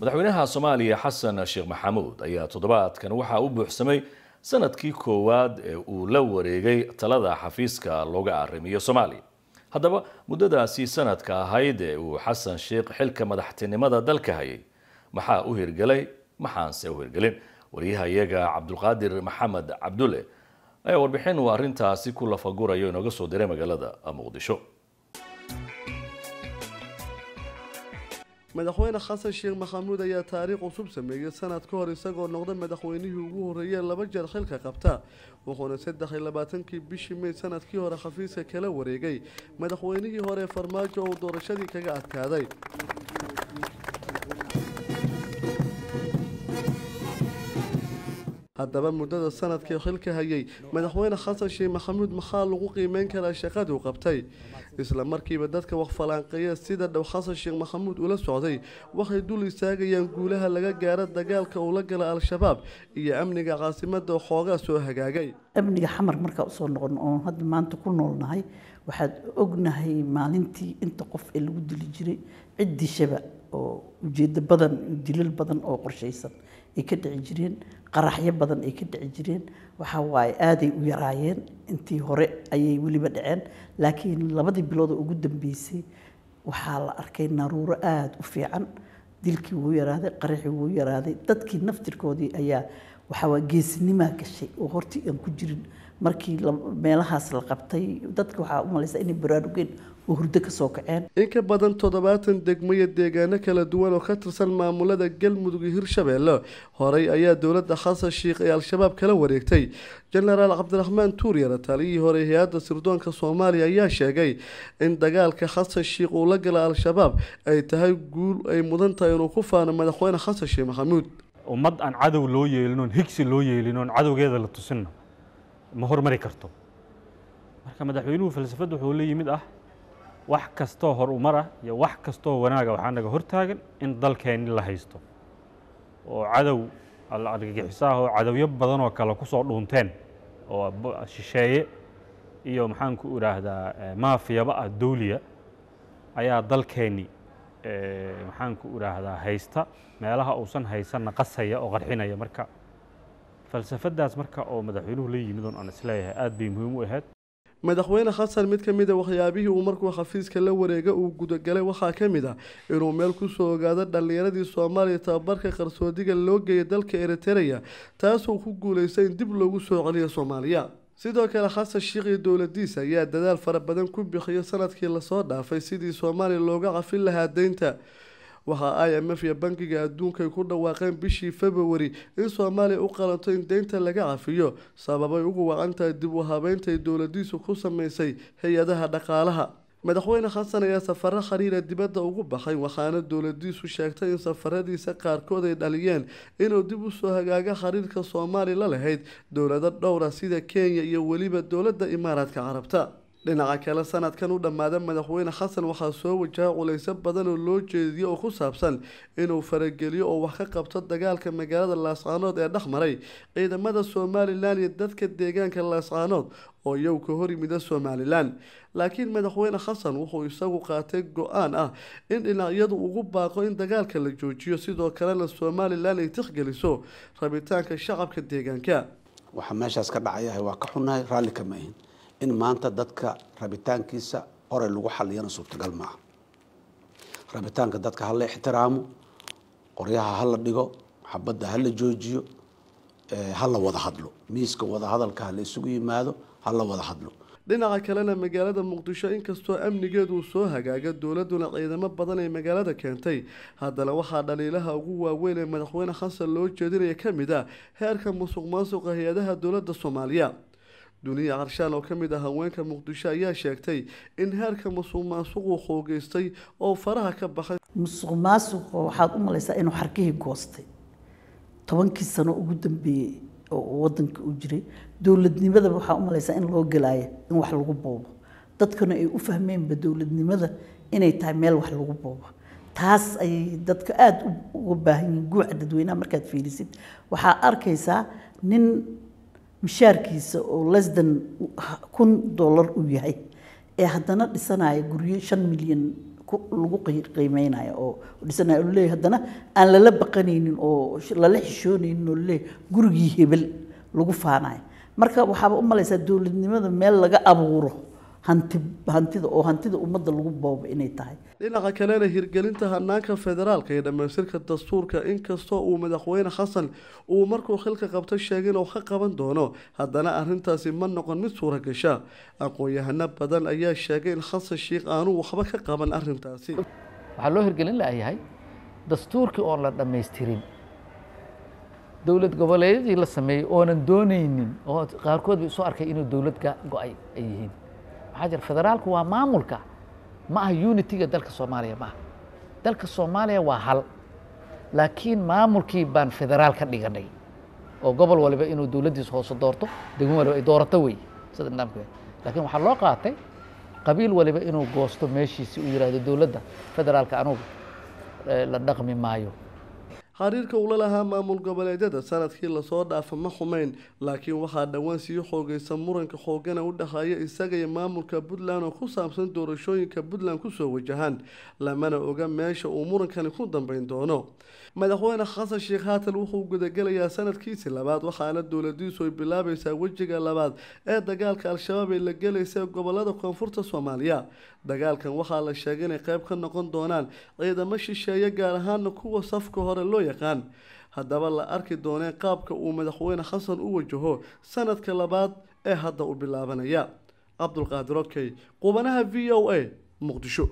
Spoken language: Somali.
madaxweynaha soomaaliya xasan sheekh maxamuud ayaa toddobaadkan waxa uu buuxsamay sanadkii koowaad ee uu la wareegay talada xafiiska looga arrimiyo soomaaliya haddaba muddadaasi sanadka ahayd ee uu xasan sheekh xilka madaxtinimada dalka hayay maxaa u hirgelay maxaanse u hirgelin wariyahayaga cabdulqaadir maxamed cabdulle ayaa warbixin uu arrintaasi ku lafagurayo inooga soo diray magaalada muqdisho madaxweyne xasan sheekh maxamuud ayaa taariikh cusub sameeyey sanad ka hor isagoo noqda madaxweynihii ugu horreeyee laba jeer xilka qabta wuxuuna saddex iyo labaatankii bishii mey sanadkii hore xafiiska kala wareegay madaxweynihii hore farmaajo oo doorashadii kaga adkaaday haddaba muddada sanadkii xilka hayay madaxweyne xasan sheekh maxamuud maxaa lagu qiimeyn karaa shaqaduu qabtay isla markiiba dadka wakfalanqeeya sida dhow xasan sheekh maxamuud ula socday waxay dul istaagayaan guulaha laga gaaro dagaalka uu la gala al-shabaab iyo amniga caasimadda xoogaa soo hagaagay amniga xamar markaa usoo noqon oon hadda maanta ku noolnahay waxaad ognahay maalintii inta qof ee lagu dili jiray ciddii shaba oo ujeedo badan dilal badan oo qorshaysan ay ka dhici jireen qaraxyo badan ay ka dhici jireen waxa waaye aaday u yaraayeen intii hore ayay weliba dhaceen laakiin labadii bilood ugu dambeysay waxaa la arkay naruuro aada u fiican dilkii wuu yaraaday qaraxii wuu yaraaday dadkii naftirkoodii ayaa waxawaa geesinimaa gashay oo hortii aan ku jirin markii meelahaas la qabtay dadka waxaa u inay baraarugeen oo hurdo kasoo kaceen in ka badan toddobaatan degmaya deegaano kala duwan oo ka tirsan maamulada galmudug iyo hirshabeelle horey ayaa dowladda xasan sheikh ee al-shabaab kala wareegtay jenaraal cabdiraxmaan tuuryana taliyihii hore hay-adda sirdoonka soomaaliya ayaa sheegay in dagaalka xasan sheikh uu la gala al-shabaab ay tahay guul ay mudan tahay inuu ku faano madaxweyne xasan sheekh maxamuud ummad aan cadow loo yeelinoon higsi loo yeelinoon cadowgeeda la tusinna ma hormari karto marka madaxweynuhu falsafad wuxuu la yimid ah wax kastoo hor umar ah iyo wax kastoo wanaaga waxaa naga hortaagan in dalkeenni la haysto oo cadow argagixiso ah oo cadowyo badanoo kale ku soo dhuunteen oo shisheeye iyo maxaanku idhaahdaa eh, maafiyaba ah dowliya ayaa dalkeenni maxaan ku idhaahdaa haysta meelaha uusan haysanna qasaya oo qarxinaya marka falsafadaas marka oo madaxweynuhu la yimid oon aan isleeyahay aad bay muhiim u ahayd madaxweyne xasan mid ka mida ah waxyaabihii uu markuu xafiiska la wareega uu gudagalay waxaa ka mid ah inuu meel ku soo ogaado dhallinyaradii soomaaliya tababarka qarsoodiga loo geeyay dalka eritereya taasuu ku guulaystay in dib loogu soo celiya soomaaliya sidoo kale xasan sheekh iyo ayaa dadaal fara badan ku bixiya sanadkii lasoo dhaafay sidii soomaaliya looga cafin lahaa deynta waxaa i m f iyo bankiga adduunka ay ku dhawaaqeen bishii februari in soomaaliya u qalanto in deynta laga cafiyo sababay ugu wacantahay dib u habeynta ay dowladiisu ku sameysay hay-adaha dhaqaalaha madaxweyne xasan ayaa safaro khariira dibadda ugu baxay waxaana dowladiisu sheegtay in safaradiisa qaarkood ay dhaliyeen inuu dib u soo hagaago xiriirka soomaali la lahayd dowlado dhowra ah sida kenya iyo weliba dowladda imaaraadka carabta dhinaca kale sanadkan u dhammaada madaxweyne xasan waxaa soo wajaha culayso badan oo loo jeediyo oo ku saabsan inuu farageliyo oo wax ka qabto dagaalka magaalada laascaanood ee dhex maray ciidamada somalilan iyo dadka deegaanka laascaanood oo yow ka hor yimida somalilan laakiin madaxweyne xasan wuxuu isagu qaatay go-aan ah in dhinacyadu ugu baaqo in dagaalka la joojiyo sidoo kalena somalilan ay tixgeliso rabitaanka shacabka deegaanka waxa meeshaas ka dhacayahay waa ka xunahay raalli kama ahin in maanta dadka rabitaankiisa horay lagu xaliyana suurtagal maaha rabitaanka dadka hala ixtiraamo qoryaha ha la dhigo xabadda ha la joojiyo ha la wada hadlo miiska wadahadalka hadalka hala isugu yimaado ha la wada hadlo dhinaca kalena magaalada muqdisho inkastoo amnigeedu soo hagaaga dowladduna ciidamo badan ay magaalada keentay haddana waxaa dhaliilaha ugu waaweyn ee madaxweyne xasan loo jeedinaya ka mid ah heerka musuq maasuqa hay-adaha dowladda soomaaliya duniya carshaan oo kamid ah haweenka muqdisho ayaa sheegtay in heerka musuqmaasuqu xoogeystay oo faraha ka baxay musuqmaasuq waxaad u malaysaa inuu xarkihii goostay tobankii sano ugu dambeeyey oo wadanka u jiray dowladnimadaba waxaa u malaysaa in loo gelaayo in wax lagu boobo dadkana ay u fahmeenba dowladnimada inay tahay meel wax lagu boobo taas ayay dadka aada uga baahan yihiin guuca dadweynaha markaad fiirisid waxaa arkaysaa nin mishaarkiisa oo lesdan kun dollar u yahay ee haddana dhisanaya guryo shan milyan lagu qiimeynayo oo dhisanaya oo leeyahay haddana aan lala baqanaynin oo lala xishoonaynin oo leeyahay gurigii hebel lagu faanayo marka waxaaba u malaysaa dowladnimada meel laga abuuro hantida oo hantida ummadda lagu boobo inay tahay dhinaca kalena hirgelinta hanaanka federaalka ee dhammaystirka dastuurka inkastoo uu madaxweyne xasan uu markuu xilka qabto sheegay inuu ka qaban doono haddana arintaasi ma noqon mid suuragasha aqoon-yahano badan ayaa sheegay in xasan sheikh aanuu waxba ka qaban arintaasi waxaa loo hirgelin layahay dastuurkii oon la dhammaystirin dowlad goboleedyadii la sameeyey oonan doonaynin oo qaarkood ba isu arkay inuu dowlad go-ay ay yihiin maxaa jira federaalku waa maamulka ma aha unitiga dalka soomaaliya maaha dalka soomaaliya waa hal laakiin maamulkii baan federaal ka dhiganay oo gobol waliba inuu dowladdiisa hoose doorto degmo waliba ay doorato wey sida nidaamka lakiin waxaa loo qaatay qabiil waliba inuu goosto meeshiisii uu yidhahdo dowladda federaalka anugu la dhaqmi maayo xiriirka ula lahaa maamul goboleedyada sanadkii lasoo dhaafa ma xumayn laakiin waxaa dhowaan sii xoogaysa muranka xoogana u dhexeeya isaga iyo maamulka puntland oo ku saabsan doorashooyinka puntland kusoo wajahan lamana oga meesha uu murankani ku dambeyn doono madaxweyne xasan sheekh haatal wuxuu gudagelayaa sanadkiisi labaad waxaana dowladiisu ay bilaabaysaa wejiga labaad ee dagaalka al-shabaab ay la gelaysa gobolada koonfurta soomaaliya dagaalkan waxaa la sheegay inay qayb ka noqon doonaan ciidamo shisheeye gaar ahaana kuwa safka hore loo yaqaan haddaba la arki doonee qaabka uu madaxweyne xasan u wajaho sanadka labaad ee hadda u bilaabanaya cabdulqaadir okey qubanaha v o a muqdisho